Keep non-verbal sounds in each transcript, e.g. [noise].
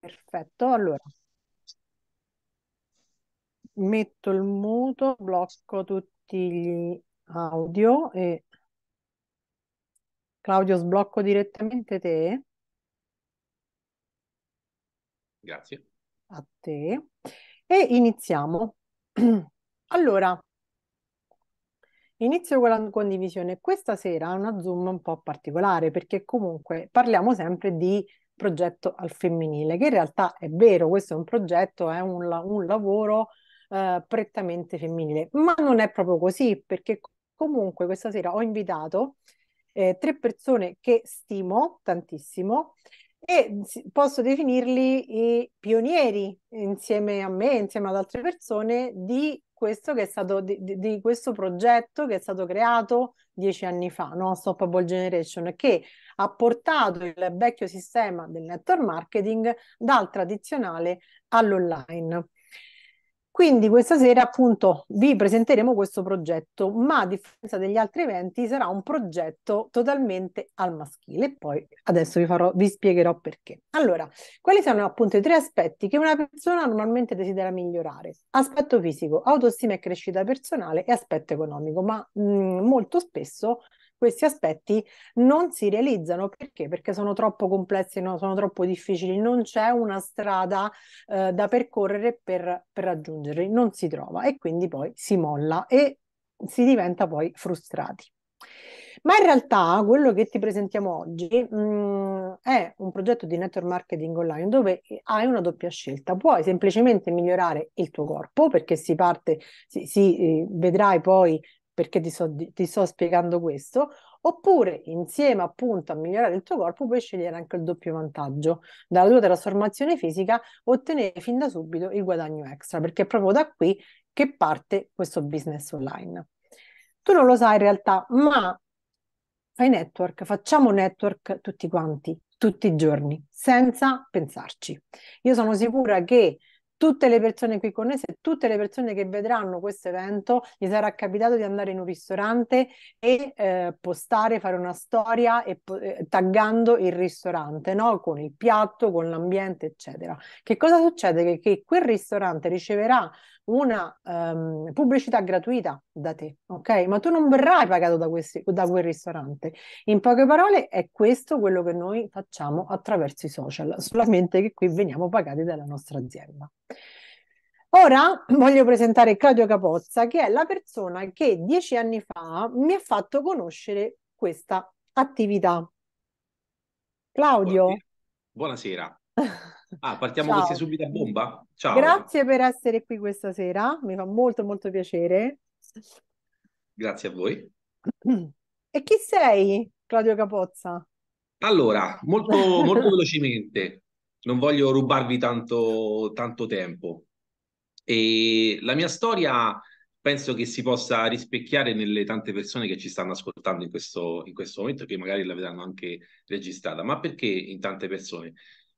Perfetto, allora metto il muto, blocco tutti gli audio e Claudio sblocco direttamente te. Grazie. A te. E iniziamo. [clears throat] Allora, inizio con la condivisione. Questa sera è una Zoom un po' particolare perché comunque parliamo sempre di progetto al femminile, che in realtà è vero, questo è un progetto, è un, un lavoro eh, prettamente femminile, ma non è proprio così, perché comunque questa sera ho invitato eh, tre persone che stimo tantissimo e posso definirli i pionieri insieme a me, insieme ad altre persone di questo, di, di, di questo progetto che è stato creato dieci anni fa, no? Stoppable Generation, che ha portato il vecchio sistema del network marketing dal tradizionale all'online. Quindi questa sera appunto vi presenteremo questo progetto, ma a differenza degli altri eventi sarà un progetto totalmente al maschile. Poi adesso vi, farò, vi spiegherò perché. Allora, quali sono appunto i tre aspetti che una persona normalmente desidera migliorare? Aspetto fisico, autostima e crescita personale e aspetto economico, ma mh, mm, molto spesso questi aspetti non si realizzano perché? Perché sono troppo complessi, no? sono troppo difficili, non c'è una strada eh, da percorrere per, per raggiungerli, non si trova e quindi poi si molla e si diventa poi frustrati. Ma in realtà quello che ti presentiamo oggi mh, mm, è un progetto di network marketing online dove hai una doppia scelta. Puoi semplicemente migliorare il tuo corpo perché si parte, si, si eh, vedrai poi perché ti sto, ti sto spiegando questo, oppure insieme appunto a migliorare il tuo corpo puoi scegliere anche il doppio vantaggio dalla tua trasformazione fisica, ottenere fin da subito il guadagno extra, perché è proprio da qui che parte questo business online. Tu non lo sai in realtà, ma fai network, facciamo network tutti quanti, tutti i giorni, senza pensarci. Io sono sicura che tutte le persone qui connesse, tutte le persone che vedranno questo evento, gli sarà capitato di andare in un ristorante e eh, postare, fare una storia e, eh, taggando il ristorante, no? con il piatto, con l'ambiente, eccetera. Che cosa succede? Che, che quel ristorante riceverà una um, pubblicità gratuita da te, ok? Ma tu non verrai pagato da, questi, da quel ristorante. In poche parole è questo quello che noi facciamo attraverso i social, solamente che qui veniamo pagati dalla nostra azienda. Ora voglio presentare Claudio Capozza, che è la persona che dieci anni fa mi ha fatto conoscere questa attività. Claudio. Buonasera. [laughs] Ah, partiamo Ciao. così subito a bomba? Ciao. Grazie per essere qui questa sera, mi fa molto molto piacere. Grazie a voi. E chi sei, Claudio Capozza? Allora, molto, molto [laughs] velocemente, non voglio rubarvi tanto, tanto tempo. E la mia storia penso che si possa rispecchiare nelle tante persone che ci stanno ascoltando in questo, in questo momento, che magari la vedranno anche registrata. Ma perché in tante persone?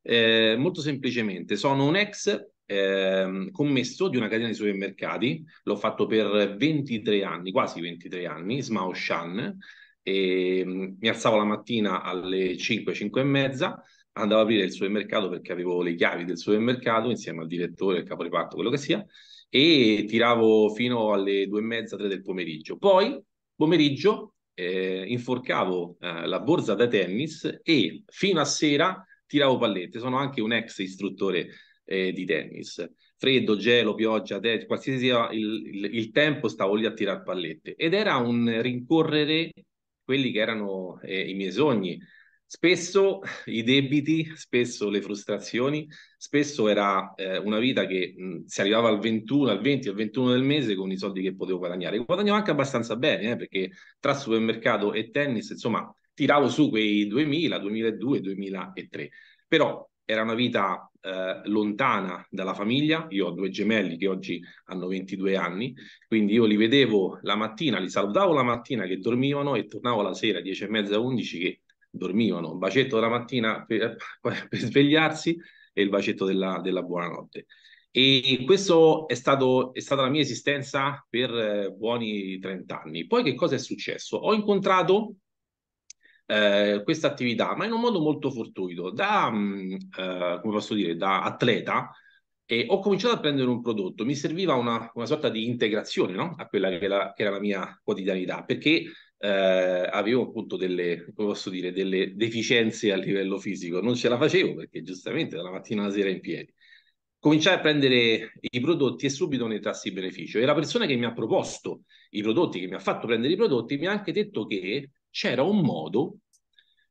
Eh, molto semplicemente, sono un ex eh, commesso di una catena di supermercati, l'ho fatto per 23 anni, quasi 23 anni, Smao Shan, e, ehm, mi alzavo la mattina alle 5, 5 e mezza, andavo ad aprire il supermercato perché avevo le chiavi del supermercato insieme al direttore, il capo reparto, quello che sia, e tiravo fino alle 2 e mezza, 3 del pomeriggio. Poi, pomeriggio, eh, inforcavo eh, la borsa da tennis e fino a sera tiravo pallette, sono anche un ex istruttore eh, di tennis. Freddo, gelo, pioggia, te- qualsiasi sia il, il, il, tempo, stavo lì a tirare pallette. Ed era un rincorrere quelli che erano eh, i miei sogni. Spesso i debiti, spesso le frustrazioni, spesso era eh, una vita che mh, si arrivava al 21, al 20, al 21 del mese con i soldi che potevo guadagnare. Guadagnavo anche abbastanza bene, eh, perché tra supermercato e tennis, insomma, tiravo su quei 2000, 2002, 2003. Però era una vita eh, lontana dalla famiglia, io ho due gemelli che oggi hanno 22 anni, quindi io li vedevo la mattina, li salutavo la mattina che dormivano e tornavo la sera 10 e mezza, 11 che dormivano, un bacetto della mattina per, per svegliarsi e il bacetto della, della buonanotte. E questo è, è, stata la mia esistenza per eh, buoni 30 anni. Poi che cosa è successo? Ho incontrato eh, questa attività, ma in un modo molto fortuito. Da, mh, mm, eh, come posso dire, da atleta e ho cominciato a prendere un prodotto, mi serviva una, una sorta di integrazione no? a quella che, la, che era, la mia quotidianità, perché eh, avevo appunto delle, come posso dire, delle deficienze a livello fisico, non ce la facevo perché giustamente dalla mattina alla sera in piedi. Cominciai a prendere i prodotti e subito ne trassi beneficio. E la persona che mi ha proposto i prodotti, che mi ha fatto prendere i prodotti, mi ha anche detto che c'era un modo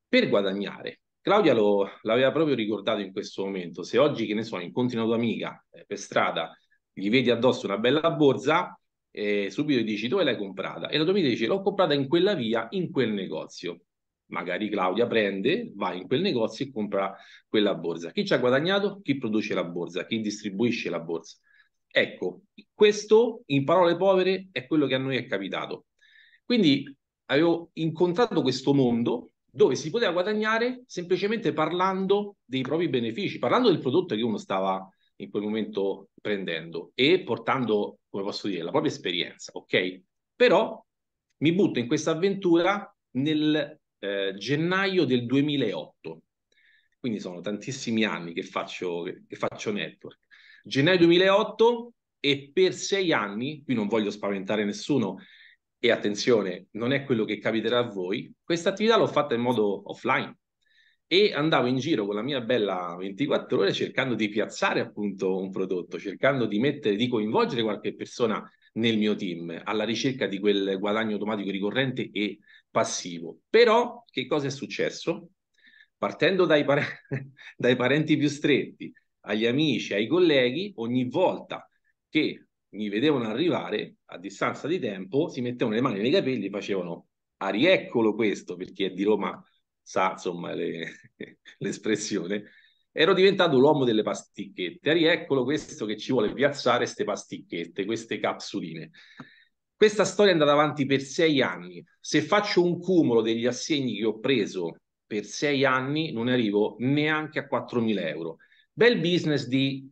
per guadagnare. Claudia lo, l'aveva proprio ricordato in questo momento. Se oggi, che ne so, incontri una tua amica eh, per strada, gli vedi addosso una bella borsa, eh, subito gli dici dove l'hai comprata? E la tua amica dice l'ho comprata in quella via, in quel negozio. Magari Claudia prende, va in quel negozio e compra quella borsa. Chi ci ha guadagnato? Chi produce la borsa, chi distribuisce la borsa. Ecco, questo in parole povere è quello che a noi è capitato. Quindi avevo incontrato questo mondo dove si poteva guadagnare semplicemente parlando dei propri benefici, parlando del prodotto che uno stava in quel momento prendendo e portando, come posso dire, la propria esperienza, ok? Però mi butto in questa avventura nel eh, gennaio del 2008, quindi sono tantissimi anni che faccio, che faccio network. Gennaio 2008 e per sei anni, qui non voglio spaventare nessuno, e attenzione, non è quello che capiterà a voi, questa attività l'ho fatta in modo offline e andavo in giro con la mia bella 24 ore cercando di piazzare appunto un prodotto, cercando di mettere, di coinvolgere qualche persona nel mio team alla ricerca di quel guadagno automatico ricorrente e passivo. Però che cosa è successo? Partendo dai, pare- [laughs] dai parenti più stretti, agli amici, ai colleghi, ogni volta che mi vedevano arrivare a distanza di tempo, si mettevano le mani nei capelli e facevano ah rieccolo questo, per chi è di Roma sa insomma le, [laughs] l'espressione, ero diventato l'uomo delle pasticchette. Ah rieccolo questo che ci vuole piazzare queste pasticchette, queste capsuline. Questa storia è andata avanti per sei anni. Se faccio un cumulo degli assegni che ho preso per sei anni, non arrivo neanche a 4.000 euro. Bel business di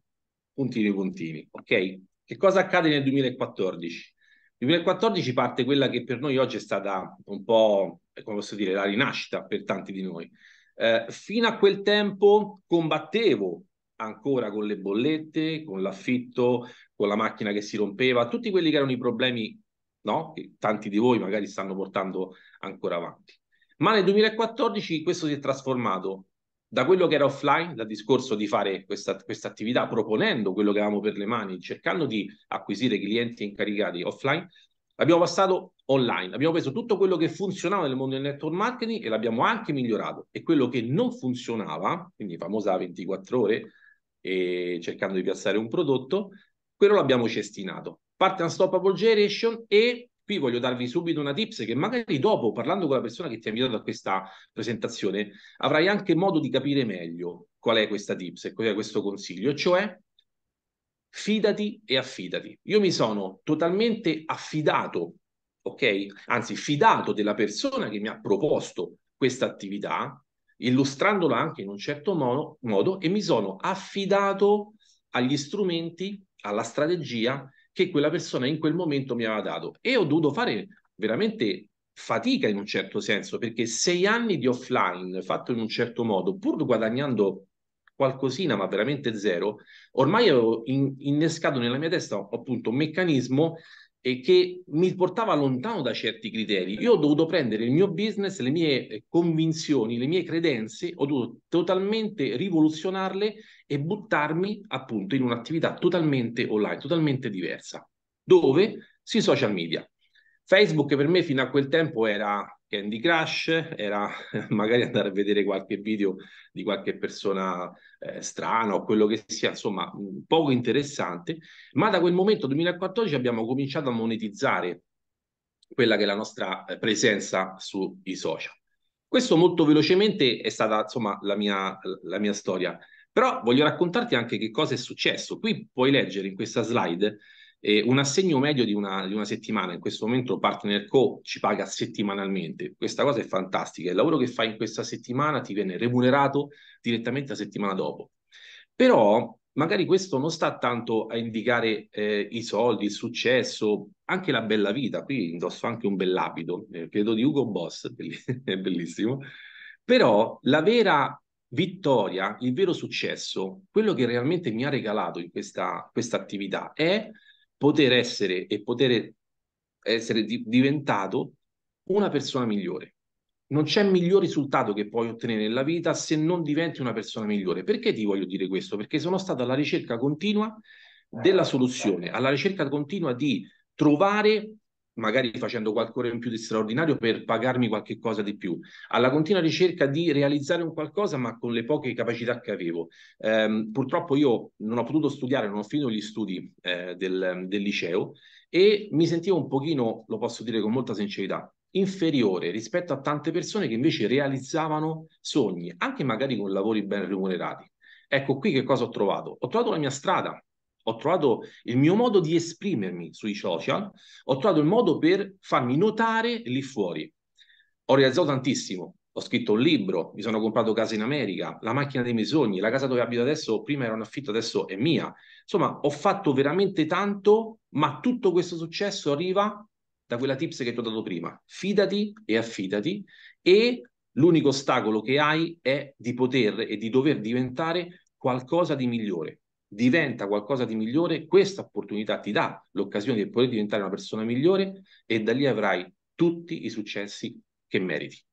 puntini puntini, ok? Che cosa accade nel 2014? Nel 2014 parte quella che per noi oggi è stata un po', come posso dire, la rinascita per tanti di noi. Eh, fino a quel tempo combattevo ancora con le bollette, con l'affitto, con la macchina che si rompeva, tutti quelli che erano i problemi no? che tanti di voi magari stanno portando ancora avanti. Ma nel 2014 questo si è trasformato da quello che era offline, dal discorso di fare questa, attività proponendo quello che avevamo per le mani, cercando di acquisire clienti incaricati offline, abbiamo passato online, abbiamo preso tutto quello che funzionava nel mondo del network marketing e l'abbiamo anche migliorato e quello che non funzionava, quindi famosa 24 ore e cercando di piazzare un prodotto, quello l'abbiamo cestinato. Parte unstoppable generation e qui voglio darvi subito una tips che magari dopo, parlando con la persona che ti ha invitato a questa presentazione, avrai anche modo di capire meglio qual è questa tips e qual è questo consiglio, cioè fidati e affidati. Io mi sono totalmente affidato, ok? Anzi, fidato della persona che mi ha proposto questa attività, illustrandola anche in un certo modo, modo e mi sono affidato agli strumenti, alla strategia che quella persona in quel momento mi aveva dato. E ho dovuto fare veramente fatica in un certo senso, perché sei anni di offline fatto in un certo modo, pur guadagnando qualcosina, ma veramente zero, ormai ho in, innescato nella mia testa appunto un meccanismo e che mi portava lontano da certi criteri. Io ho dovuto prendere il mio business, le mie eh, convinzioni, le mie credenze, ho dovuto totalmente rivoluzionarle e buttarmi appunto in un'attività totalmente online, totalmente diversa, dove sui social media. Facebook per me fino a quel tempo era Candy Crush, era [laughs] magari andare a vedere qualche video di qualche persona eh, strana o quello che sia, insomma, mm, poco interessante, ma da quel momento 2014 abbiamo cominciato a monetizzare quella che è la nostra eh, presenza sui social. Questo molto velocemente è stata, insomma, la mia, la mia storia, però voglio raccontarti anche che cosa è successo. Qui puoi leggere in questa slide eh, un assegno medio di una, di una, settimana, in questo momento Partner Co ci paga settimanalmente, questa cosa è fantastica, il lavoro che fai in questa settimana ti viene remunerato direttamente la settimana dopo. Però magari questo non sta tanto a indicare eh, i soldi, il successo, anche la bella vita, qui indosso anche un bell'abito, eh, credo di Ugo Boss, [laughs] è bellissimo, però la vera vittoria, il vero successo, quello che realmente mi ha regalato in questa, questa attività è poter essere e poter essere di- diventato una persona migliore. Non c'è miglior risultato che puoi ottenere nella vita se non diventi una persona migliore. Perché ti voglio dire questo? Perché sono stato alla ricerca continua della eh, soluzione, certo. alla ricerca continua di trovare magari facendo qualcosa in più di straordinario per pagarmi qualche cosa di più, alla continua ricerca di realizzare un qualcosa ma con le poche capacità che avevo. Ehm, purtroppo io non ho potuto studiare, non ho finito gli studi eh, del, del liceo e mi sentivo un pochino, lo posso dire con molta sincerità, inferiore rispetto a tante persone che invece realizzavano sogni, anche magari con lavori ben remunerati. Ecco qui che cosa ho trovato. Ho trovato la mia strada, ho trovato il mio modo di esprimermi sui social, ho trovato il modo per farmi notare lì fuori. Ho realizzato tantissimo, ho scritto un libro, mi sono comprato casa in America, la macchina dei miei sogni, la casa dove abito adesso, prima era un affitto, adesso è mia. Insomma, ho fatto veramente tanto, ma tutto questo successo arriva da quella tips che ti ho dato prima. Fidati e affidati e l'unico ostacolo che hai è di poter e di dover diventare qualcosa di migliore diventa qualcosa di migliore, questa opportunità ti dà l'occasione di poter diventare una persona migliore e da lì avrai tutti i successi che meriti.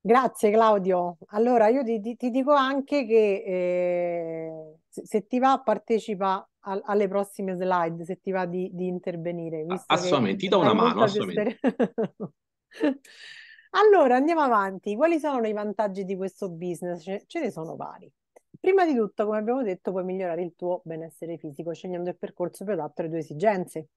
Grazie Claudio. Allora io ti, ti, ti dico anche che eh, se, se, ti va partecipa a, alle prossime slide, se ti va di, di intervenire. assolutamente, ti do una mano. Assolutamente. [laughs] allora andiamo avanti. Quali sono i vantaggi di questo business? Ce, ce ne sono vari. Prima di tutto, come abbiamo detto, puoi migliorare il tuo benessere fisico scegliendo il percorso più adatto alle tue esigenze.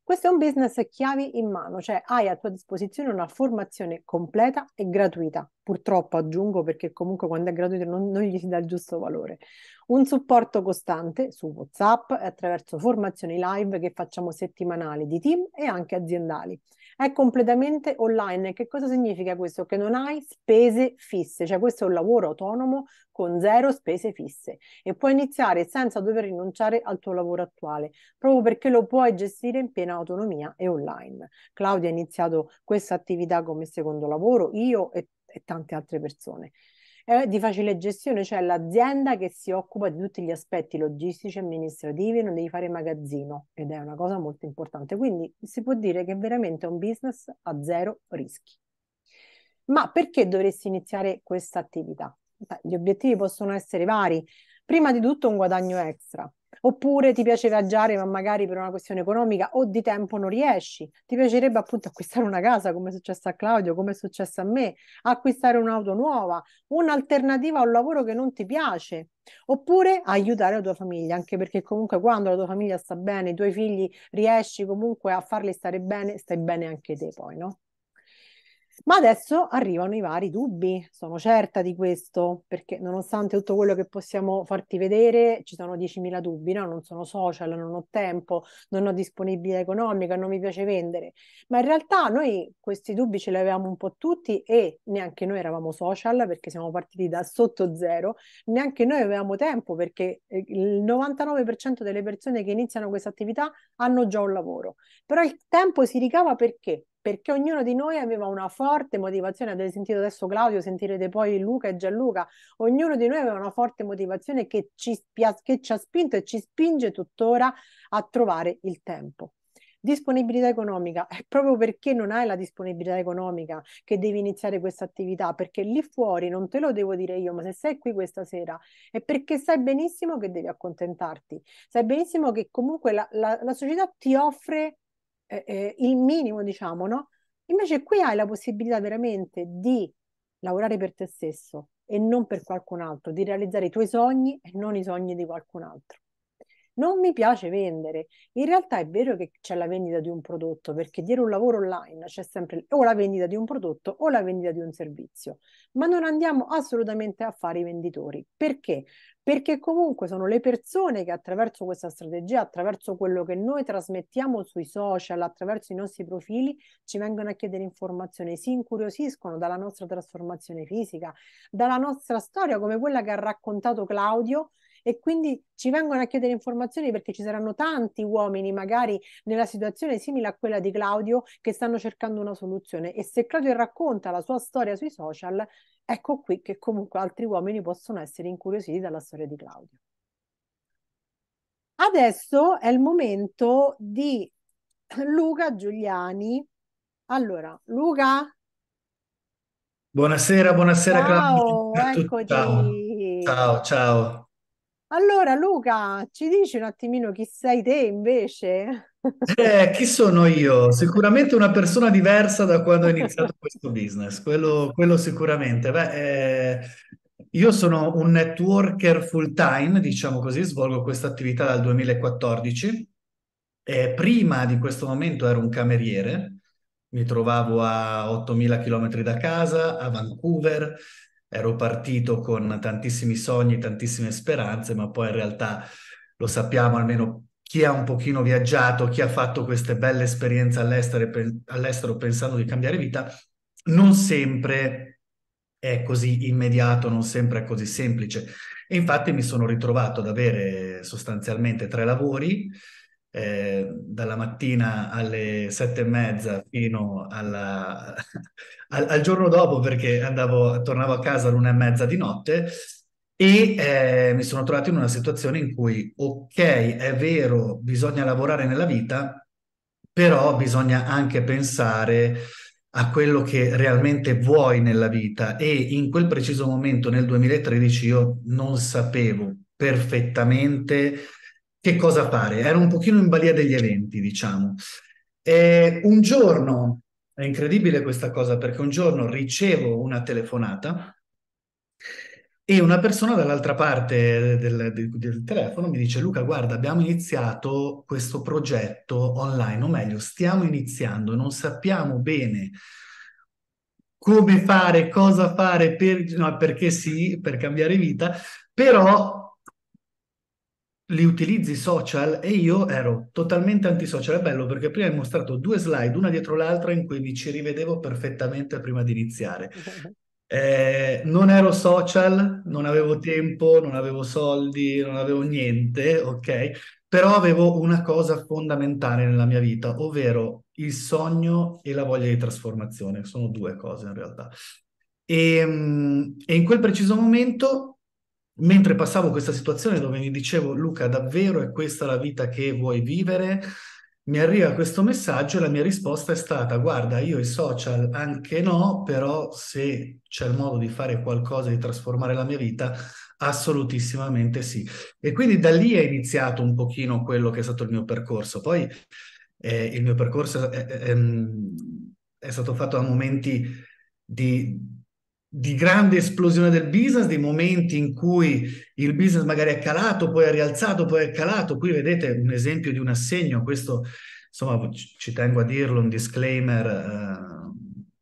Questo è un business chiavi in mano, cioè hai a tua disposizione una formazione completa e gratuita. Purtroppo aggiungo perché comunque quando è gratuito non, non gli si dà il giusto valore. Un supporto costante su WhatsApp attraverso formazioni live che facciamo settimanali di team e anche aziendali è completamente online. Che cosa significa questo? Che non hai spese fisse, cioè questo è un lavoro autonomo con zero spese fisse e puoi iniziare senza dover rinunciare al tuo lavoro attuale, proprio perché lo puoi gestire in piena autonomia e online. Claudia ha iniziato questa attività come secondo lavoro, io e, e tante altre persone è di facile gestione, cioè l'azienda che si occupa di tutti gli aspetti logistici, e amministrativi, non devi fare magazzino ed è una cosa molto importante. Quindi si può dire che veramente è un business a zero rischi. Ma perché dovresti iniziare questa attività? Beh, gli obiettivi possono essere vari, prima di tutto un guadagno extra. Oppure ti piace viaggiare, ma magari per una questione economica o di tempo non riesci. Ti piacerebbe appunto acquistare una casa, come è successo a Claudio, come è successo a me, acquistare un'auto nuova, un'alternativa a un lavoro che non ti piace. Oppure aiutare la tua famiglia, anche perché comunque quando la tua famiglia sta bene, i tuoi figli riesci comunque a farli stare bene, stai bene anche te poi, no? Ma adesso arrivano i vari dubbi, sono certa di questo, perché nonostante tutto quello che possiamo farti vedere, ci sono 10.000 dubbi, no? Non sono social, non ho tempo, non ho disponibilità economica, non mi piace vendere. Ma in realtà noi questi dubbi ce li avevamo un po' tutti e neanche noi eravamo social perché siamo partiti da sotto zero, neanche noi avevamo tempo perché eh, il 99% delle persone che iniziano questa attività hanno già un lavoro. Però il tempo si ricava perché? perché ognuno di noi aveva una forte motivazione, avete sentito adesso Claudio, sentirete poi Luca e Gianluca, ognuno di noi aveva una forte motivazione che ci, che ci ha spinto e ci spinge tuttora a trovare il tempo. Disponibilità economica, [laughs] è proprio perché non hai la disponibilità economica che devi iniziare questa attività, perché lì fuori non te lo devo dire io, ma se sei qui questa sera è perché sai benissimo che devi accontentarti, sai benissimo che comunque la, la, la società ti offre eh, eh, il minimo, diciamo, no? Invece qui hai la possibilità veramente di lavorare per te stesso e non per qualcun altro, di realizzare i tuoi sogni e non i sogni di qualcun altro non mi piace vendere. In realtà è vero che c'è la vendita di un prodotto, perché dietro un lavoro online c'è sempre o la vendita di un prodotto o la vendita di un servizio, ma non andiamo assolutamente a fare i venditori. Perché? Perché comunque sono le persone che attraverso questa strategia, attraverso quello che noi trasmettiamo sui social, attraverso i nostri profili, ci vengono a chiedere informazioni, si incuriosiscono dalla nostra trasformazione fisica, dalla nostra storia come quella che ha raccontato Claudio e quindi ci vengono a chiedere informazioni perché ci saranno tanti uomini magari nella situazione simile a quella di Claudio che stanno cercando una soluzione e se Claudio racconta la sua storia sui social, ecco qui che comunque altri uomini possono essere incuriositi dalla storia di Claudio. Adesso è il momento di Luca Giuliani. Allora, Luca, Buonasera, buonasera ciao, Claudio. Ciao, ciao, ciao. Allora Luca, ci dici un attimino chi sei te invece? Eh, chi sono io? Sicuramente una persona diversa da quando ho iniziato [laughs] questo business, quello, quello sicuramente. Beh, eh, io sono un networker full time, diciamo così, svolgo questa attività dal 2014. Eh, prima di questo momento ero un cameriere, mi trovavo a 8.000 km da casa, a Vancouver, ero partito con tantissimi sogni, tantissime speranze, ma poi in realtà lo sappiamo almeno chi ha un pochino viaggiato, chi ha fatto queste belle esperienze all'estero, all'estero pensando di cambiare vita, non sempre è così immediato, non sempre è così semplice. E infatti mi sono ritrovato ad avere sostanzialmente tre lavori, eh, dalla mattina alle sette e mezza fino alla, [laughs] al, al, giorno dopo perché andavo, tornavo a casa all'una e mezza di notte e eh, mi sono trovato in una situazione in cui, ok, è vero, bisogna lavorare nella vita, però bisogna anche pensare a quello che realmente vuoi nella vita e in quel preciso momento nel 2013 io non sapevo perfettamente che cosa fare. Era un pochino in balia degli eventi, diciamo. E un giorno, è incredibile questa cosa, perché un giorno ricevo una telefonata e una persona dall'altra parte del, del, del, telefono mi dice: Luca, guarda, abbiamo iniziato questo progetto online, o meglio, stiamo iniziando, non sappiamo bene come fare, cosa fare, per, no, perché sì, per cambiare vita, però li utilizzi social e io ero totalmente antisocial. È bello perché prima hai mostrato due slide, una dietro l'altra, in cui mi ci rivedevo perfettamente prima di iniziare. [laughs] Eh, non ero social, non avevo tempo, non avevo soldi, non avevo niente, ok? Però avevo una cosa fondamentale nella mia vita, ovvero il sogno e la voglia di trasformazione. Sono due cose in realtà. e, ehm, e in quel preciso momento mentre passavo questa situazione dove mi dicevo Luca, davvero è questa la vita che vuoi vivere? Mi arriva questo messaggio e la mia risposta è stata guarda, io i social anche no, però se c'è il modo di fare qualcosa, di trasformare la mia vita, assolutissimamente sì. E quindi da lì è iniziato un pochino quello che è stato il mio percorso. Poi eh, il mio percorso è, è, è, è stato fatto a momenti di di grande esplosione del business, dei momenti in cui il business magari è calato, poi è rialzato, poi è calato. Qui vedete un esempio di un assegno, questo insomma ci tengo a dirlo, un disclaimer,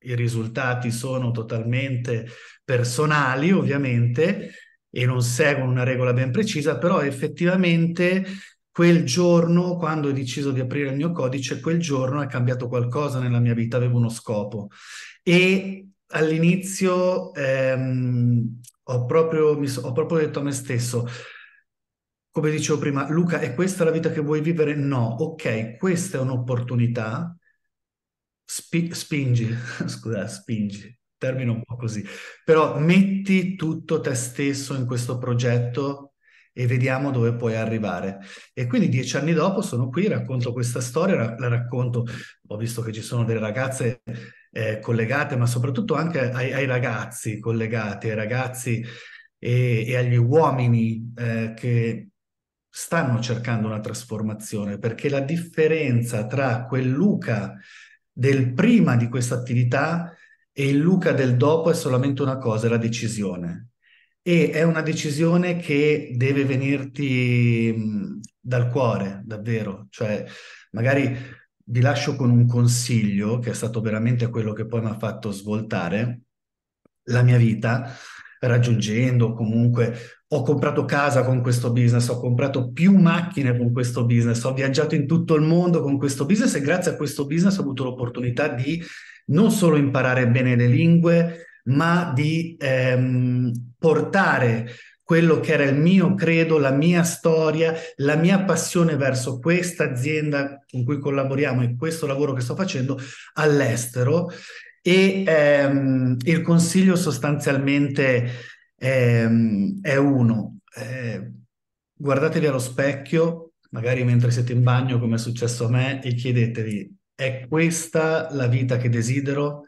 eh, i risultati sono totalmente personali ovviamente e non seguono una regola ben precisa, però effettivamente quel giorno, quando ho deciso di aprire il mio codice, quel giorno è cambiato qualcosa nella mia vita, avevo uno scopo. E all'inizio ehm, ho, proprio, so, ho proprio detto a me stesso, come dicevo prima, Luca, è questa la vita che vuoi vivere? No, ok, questa è un'opportunità, Spi- spingi, [laughs] scusa, spingi, termino un po' così, però metti tutto te stesso in questo progetto e vediamo dove puoi arrivare. E quindi dieci anni dopo sono qui, racconto questa storia, la racconto, ho visto che ci sono delle ragazze eh, collegate, ma soprattutto anche ai, ai, ragazzi collegati, ai ragazzi e, e agli uomini eh, che stanno cercando una trasformazione, perché la differenza tra quel Luca del prima di questa attività e il Luca del dopo è solamente una cosa, la decisione. E è una decisione che deve venirti mh, dal cuore, davvero. Cioè, magari vi lascio con un consiglio che è stato veramente quello che poi mi ha fatto svoltare la mia vita, raggiungendo comunque ho comprato casa con questo business, ho comprato più macchine con questo business, ho viaggiato in tutto il mondo con questo business e grazie a questo business ho avuto l'opportunità di non solo imparare bene le lingue, ma di ehm, portare quello che era il mio credo, la mia storia, la mia passione verso questa azienda con cui collaboriamo e questo lavoro che sto facendo all'estero e ehm, il consiglio sostanzialmente ehm, è uno, eh, guardatevi allo specchio, magari mentre siete in bagno come è successo a me e chiedetevi è questa la vita che desidero?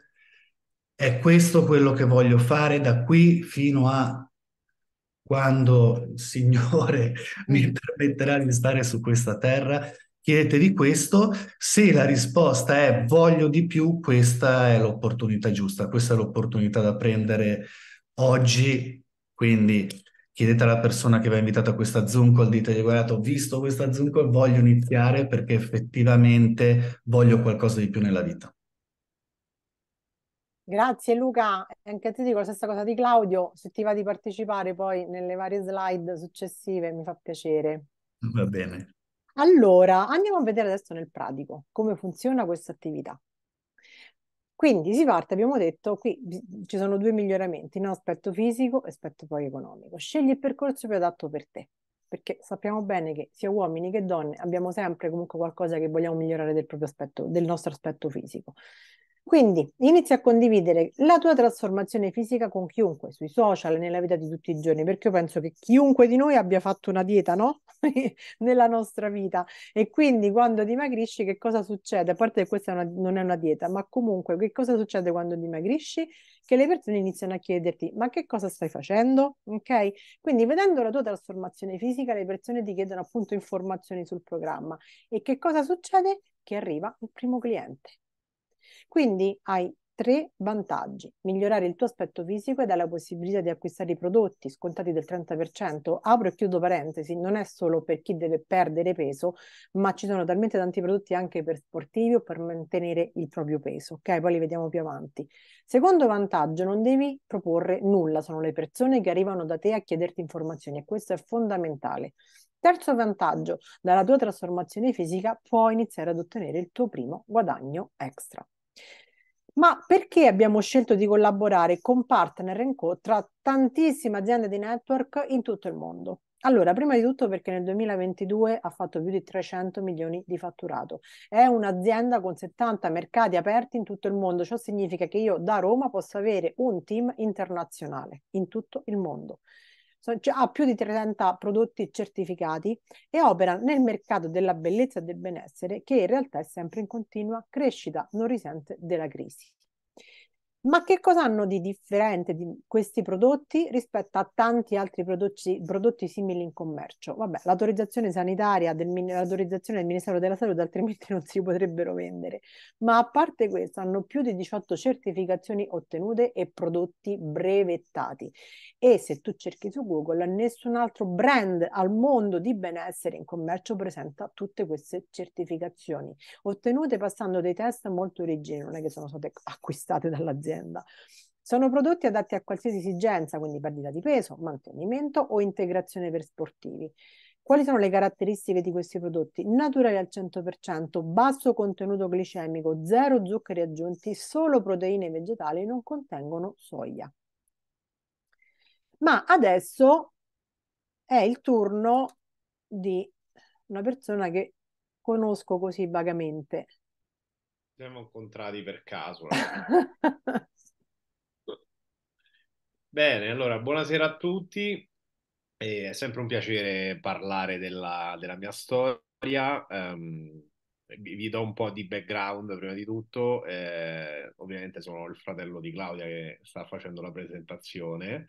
È questo quello che voglio fare da qui fino a quando il Signore [laughs] mi permetterà di stare su questa terra? Chiedete di questo, se la risposta è voglio di più, questa è l'opportunità giusta, questa è l'opportunità da prendere oggi, quindi chiedete alla persona che vi ha invitato a questa Zoom call, ditegli guardate ho visto questa Zoom call, voglio iniziare perché effettivamente voglio qualcosa di più nella vita. Grazie Luca, anche a te dico la stessa cosa di Claudio, se ti va di partecipare poi nelle varie slide successive mi fa piacere. Va bene. Allora, andiamo a vedere adesso nel pratico come funziona questa attività. Quindi si parte, abbiamo detto, qui ci sono due miglioramenti, no? aspetto fisico e aspetto poi economico. Scegli il percorso più adatto per te, perché sappiamo bene che sia uomini che donne abbiamo sempre comunque qualcosa che vogliamo migliorare del, aspetto, del nostro aspetto fisico. Quindi inizia a condividere la tua trasformazione fisica con chiunque, sui social, nella vita di tutti i giorni, perché io penso che chiunque di noi abbia fatto una dieta, no? [laughs] nella nostra vita. E quindi quando dimagrisci, che cosa succede? A parte che questa è una, non è una dieta, ma comunque che cosa succede quando dimagrisci? Che le persone iniziano a chiederti: ma che cosa stai facendo? Ok? Quindi vedendo la tua trasformazione fisica, le persone ti chiedono appunto informazioni sul programma. E che cosa succede? Che arriva il primo cliente. Quindi hai tre vantaggi. Migliorare il tuo aspetto fisico e dare la possibilità di acquistare i prodotti scontati del 30%. Apro e chiudo parentesi, non è solo per chi deve perdere peso, ma ci sono talmente tanti prodotti anche per sportivi o per mantenere il proprio peso. Ok, poi li vediamo più avanti. Secondo vantaggio, non devi proporre nulla, sono le persone che arrivano da te a chiederti informazioni e questo è fondamentale. Terzo vantaggio, dalla tua trasformazione fisica puoi iniziare ad ottenere il tuo primo guadagno extra. Ma perché abbiamo scelto di collaborare con partner and co tra tantissime aziende di network in tutto il mondo? Allora, prima di tutto perché nel 2022 ha fatto più di 300 milioni di fatturato. È un'azienda con 70 mercati aperti in tutto il mondo. Ciò significa che io da Roma posso avere un team internazionale in tutto il mondo. Cioè, ha più di 30 prodotti certificati e opera nel mercato della bellezza e del benessere che in realtà è sempre in continua crescita, non risente della crisi. Ma che cosa hanno di differente di questi prodotti rispetto a tanti altri prodotti, prodotti simili in commercio? Vabbè, l'autorizzazione sanitaria, del, l'autorizzazione del Ministero della Salute, altrimenti [laughs] non si potrebbero vendere. Ma a parte questo, hanno più di 18 certificazioni ottenute e prodotti brevettati. E se tu cerchi su Google, nessun altro brand al mondo di benessere in commercio presenta tutte queste certificazioni, ottenute passando dei test molto rigidi, non è che sono state acquistate dall'azienda dell'azienda. Sono prodotti adatti a qualsiasi esigenza, quindi perdita di peso, mantenimento o integrazione per sportivi. Quali sono le caratteristiche di questi prodotti? Naturali al 100%, basso contenuto glicemico, zero zuccheri aggiunti, solo proteine vegetali, non contengono soia. Ma adesso è il turno di una persona che conosco così vagamente. Siamo cioè, incontrati per caso. [laughs] Bene, allora buonasera a tutti. Eh, è sempre un piacere parlare della, della mia storia. Um, vi do un po' di background prima di tutto. Eh, ovviamente sono il fratello di Claudia che sta facendo la presentazione.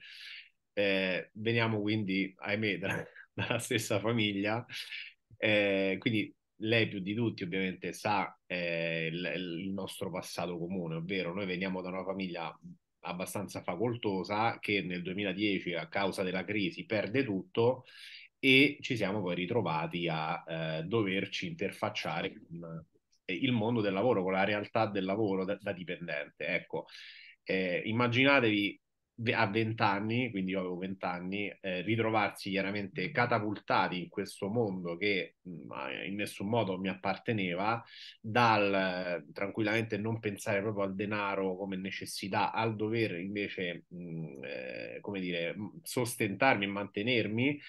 Eh, veniamo quindi, ahimè, [laughs] dalla stessa famiglia. Eh, quindi lei più di tutti ovviamente sa eh, il, il, nostro passato comune, ovvero noi veniamo da una famiglia abbastanza facoltosa che nel 2010 a causa della crisi perde tutto e ci siamo poi ritrovati a eh, doverci interfacciare con eh, il mondo del lavoro, con la realtà del lavoro da, da dipendente. Ecco, eh, immaginatevi a 20 anni, quindi io avevo 20 anni, eh, ritrovarsi chiaramente catapultati in questo mondo che mh, mm, in nessun modo mi apparteneva, dal tranquillamente non pensare proprio al denaro come necessità, al dover invece, mh, mm, eh, come dire, mm, sostentarmi e mantenermi,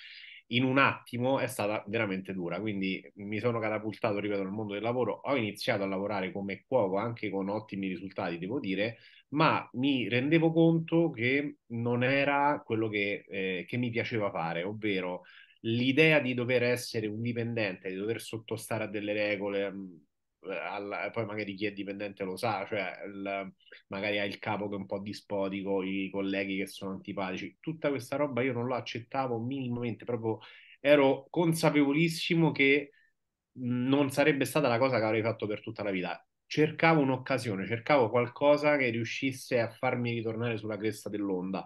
in un attimo è stata veramente dura. Quindi mi sono catapultato, ripeto, nel mondo del lavoro. Ho iniziato a lavorare come cuoco anche con ottimi risultati, devo dire, ma mi rendevo conto che non era quello che, eh, che mi piaceva fare, ovvero l'idea di dover essere un dipendente, di dover sottostare a delle regole, mm, eh, alla, poi magari chi è dipendente lo sa, cioè il, magari ha il capo che è un po' dispotico, i colleghi che sono antipatici, tutta questa roba io non l'accettavo minimamente, proprio ero consapevolissimo che mm, non sarebbe stata la cosa che avrei fatto per tutta la vita cercavo un'occasione, cercavo qualcosa che riuscisse a farmi ritornare sulla cresta dell'onda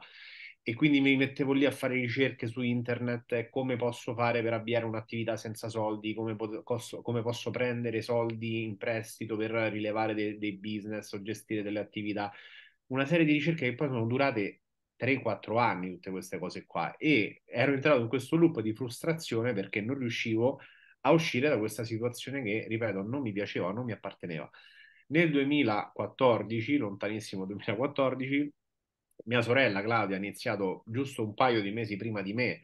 e quindi mi mettevo lì a fare ricerche su internet, eh, come posso fare per avviare un'attività senza soldi, come, posso, come posso prendere soldi in prestito per rilevare de- dei business o gestire delle attività. Una serie di ricerche che poi sono durate 3-4 anni, tutte queste cose qua, e ero entrato in questo loop di frustrazione perché non riuscivo a a uscire da questa situazione che, ripeto, non mi piaceva, non mi apparteneva. Nel 2014, lontanissimo 2014, mia sorella Claudia ha iniziato giusto un paio di mesi prima di me.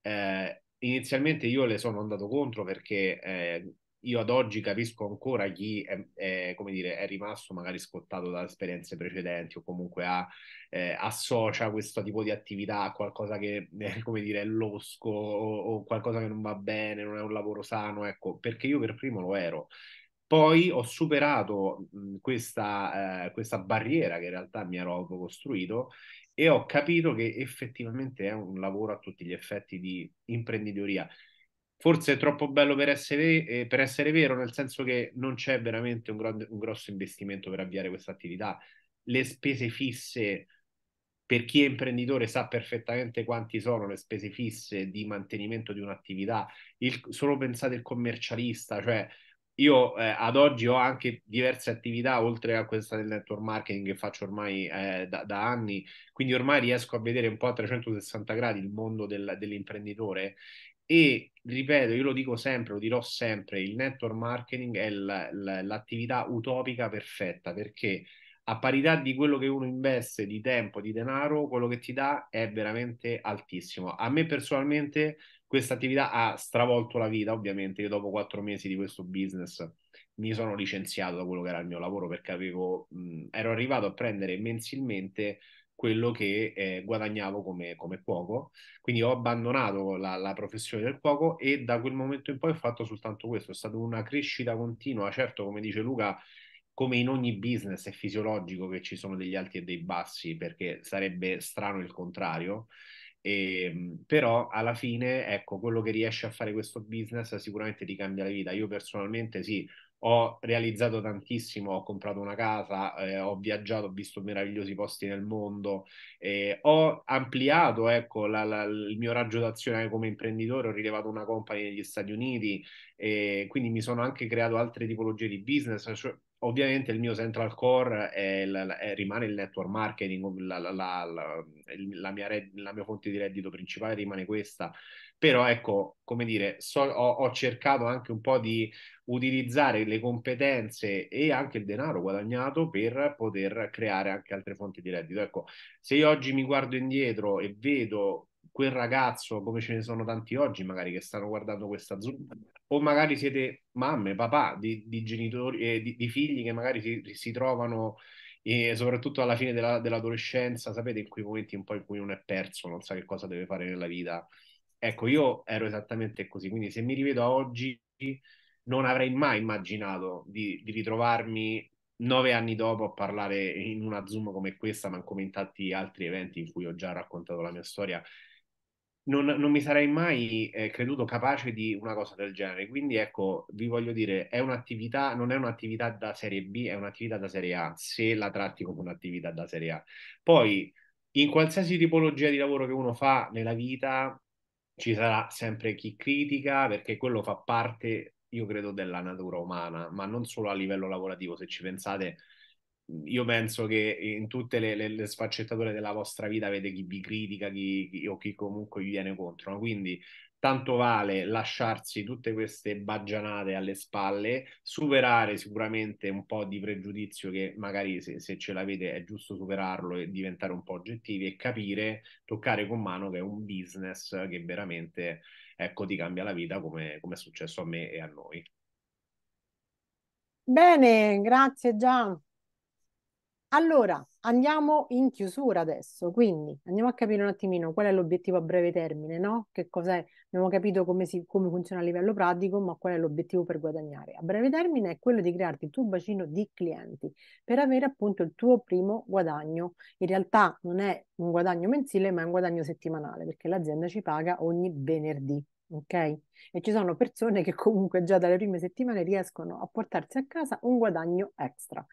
Eh, inizialmente io le sono andato contro perché eh, io ad oggi capisco ancora chi è, è, dire, è rimasto magari scottato da esperienze precedenti o comunque ha, eh, associa questo tipo di attività a qualcosa che eh, [laughs] dire, è losco o, o qualcosa che non va bene, non è un lavoro sano, ecco, perché io per primo lo ero. Poi ho superato mh, questa, eh, questa, barriera che in realtà mi ero autocostruito e ho capito che effettivamente è un lavoro a tutti gli effetti di imprenditoria forse è troppo bello per essere, eh, per essere, vero, nel senso che non c'è veramente un, grande, un grosso investimento per avviare questa attività. Le spese fisse, per chi è imprenditore sa perfettamente quanti sono le spese fisse di mantenimento di un'attività, il, solo pensate al commercialista, cioè io eh, ad oggi ho anche diverse attività oltre a questa del network marketing che faccio ormai eh, da, da, anni, quindi ormai riesco a vedere un po' a 360 gradi il mondo del, dell'imprenditore e ripeto, io lo dico sempre, lo dirò sempre, il network marketing è l- l- l'attività utopica perfetta perché a parità di quello che uno investe di tempo, di denaro, quello che ti dà è veramente altissimo. A me personalmente questa attività ha stravolto la vita, ovviamente io dopo quattro mesi di questo business mi sono licenziato da quello che era il mio lavoro perché avevo, mh, ero arrivato a prendere mensilmente quello che eh, guadagnavo come, come, cuoco. Quindi ho abbandonato la, la, professione del cuoco e da quel momento in poi ho fatto soltanto questo. È stata una crescita continua. Certo, come dice Luca, come in ogni business è fisiologico che ci sono degli alti e dei bassi, perché sarebbe strano il contrario. E, ehm, però alla fine, ecco, quello che riesce a fare questo business sicuramente ti cambia la vita. Io personalmente sì, ho realizzato tantissimo, ho comprato una casa, eh, ho viaggiato, ho visto meravigliosi posti nel mondo, eh, ho ampliato ecco, la, la, il mio raggio d'azione come imprenditore, ho rilevato una company negli Stati Uniti, eh, quindi mi sono anche creato altre tipologie di business. Cioè, ovviamente il mio central core è, è, rimane il network marketing, la, la mia, red, mia fonte di reddito principale rimane questa però ecco, come dire, so, ho, ho, cercato anche un po' di utilizzare le competenze e anche il denaro guadagnato per poter creare anche altre fonti di reddito. Ecco, se io oggi mi guardo indietro e vedo quel ragazzo, come ce ne sono tanti oggi magari che stanno guardando questa Zoom, o magari siete mamme, papà di, di genitori, eh, di, di, figli che magari si, si trovano e eh, soprattutto alla fine della, dell'adolescenza, sapete in quei momenti un po' in cui uno è perso, non sa che cosa deve fare nella vita Ecco, io ero esattamente così, quindi se mi rivedo oggi non avrei mai immaginato di, di ritrovarmi nove anni dopo a parlare in una Zoom come questa, ma come in tanti altri eventi in cui ho già raccontato la mia storia. Non, non mi sarei mai eh, creduto capace di una cosa del genere. Quindi ecco, vi voglio dire, è un'attività, non è un'attività da serie B, è un'attività da serie A, se la tratti come un'attività da serie A. Poi, in qualsiasi tipologia di lavoro che uno fa nella vita, ci sarà sempre chi critica perché quello fa parte, io credo, della natura umana, ma non solo a livello lavorativo, se ci pensate. Io penso che in tutte le, le, le sfaccettature della vostra vita avete chi vi critica chi, chi, o chi comunque vi viene contro. Quindi tanto vale lasciarsi tutte queste baggianate alle spalle, superare sicuramente un po' di pregiudizio che magari se, se ce l'avete è giusto superarlo e diventare un po' oggettivi e capire, toccare con mano che è un business che veramente ecco, ti cambia la vita come, come è successo a me e a noi. Bene, grazie Gian. Allora, andiamo in chiusura adesso, quindi andiamo a capire un attimino qual è l'obiettivo a breve termine, no? Che cos'è? Abbiamo capito come, si, come funziona a livello pratico, ma qual è l'obiettivo per guadagnare? A breve termine è quello di crearti il tuo bacino di clienti per avere appunto il tuo primo guadagno. In realtà non è un guadagno mensile, ma è un guadagno settimanale, perché l'azienda ci paga ogni venerdì ok? E ci sono persone che comunque già dalle prime settimane riescono a portarsi a casa un guadagno extra.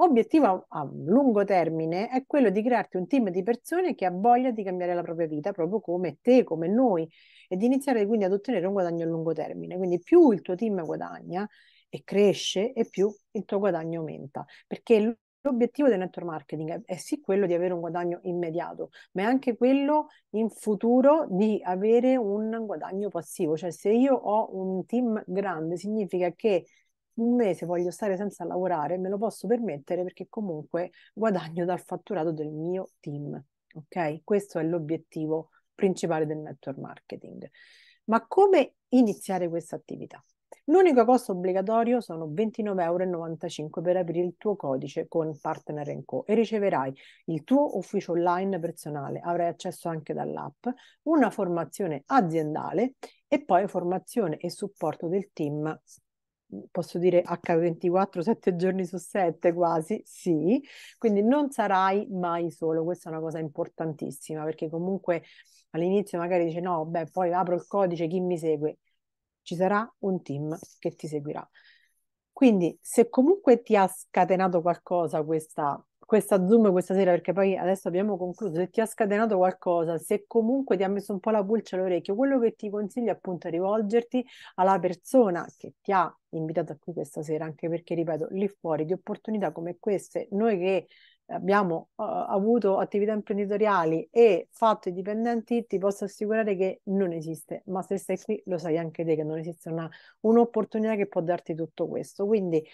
Obiettivo a, a lungo termine è quello di crearti un team di persone che ha voglia di cambiare la propria vita, proprio come te, come noi, e di iniziare quindi ad ottenere un guadagno a lungo termine. Quindi più il tuo team guadagna e cresce, e più il tuo guadagno aumenta, perché L'obiettivo del network marketing è sì quello di avere un guadagno immediato, ma è anche quello in futuro di avere un guadagno passivo. Cioè se io ho un team grande significa che un mese voglio stare senza lavorare, me lo posso permettere perché comunque guadagno dal fatturato del mio team. Ok? Questo è l'obiettivo principale del network marketing. Ma come iniziare questa attività? L'unico costo obbligatorio sono 29,95 euro per aprire il tuo codice con Partner Co. e riceverai il tuo ufficio online personale, avrai accesso anche dall'app, una formazione aziendale e poi formazione e supporto del team posso dire H24, 7 giorni su 7 quasi, sì, quindi non sarai mai solo, questa è una cosa importantissima perché comunque all'inizio magari dici no, beh, poi apro il codice, chi mi segue? Ci sarà un team che ti seguirà. Quindi se comunque ti ha scatenato qualcosa questa questa Zoom questa sera perché poi adesso abbiamo concluso, se ti ha scatenato qualcosa, se comunque ti ha messo un po' la pulce all'orecchio, quello che ti consiglio è appunto è rivolgerti alla persona che ti ha invitato qui questa sera, anche perché ripeto, lì fuori di opportunità come queste, noi che abbiamo uh, avuto attività imprenditoriali e fatto i dipendenti, ti posso assicurare che non esiste, ma se sei qui lo sai anche te che non esiste una, un'opportunità che può darti tutto questo. Quindi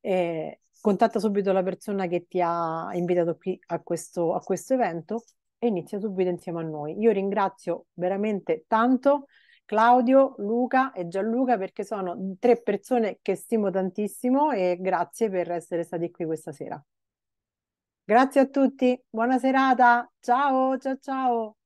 eh, contatta subito la persona che ti ha invitato qui a questo, a questo evento e inizia subito insieme a noi. Io ringrazio veramente tanto Claudio, Luca e Gianluca perché sono tre persone che stimo tantissimo e grazie per essere stati qui questa sera. Grazie a tutti, buona serata, ciao ciao ciao.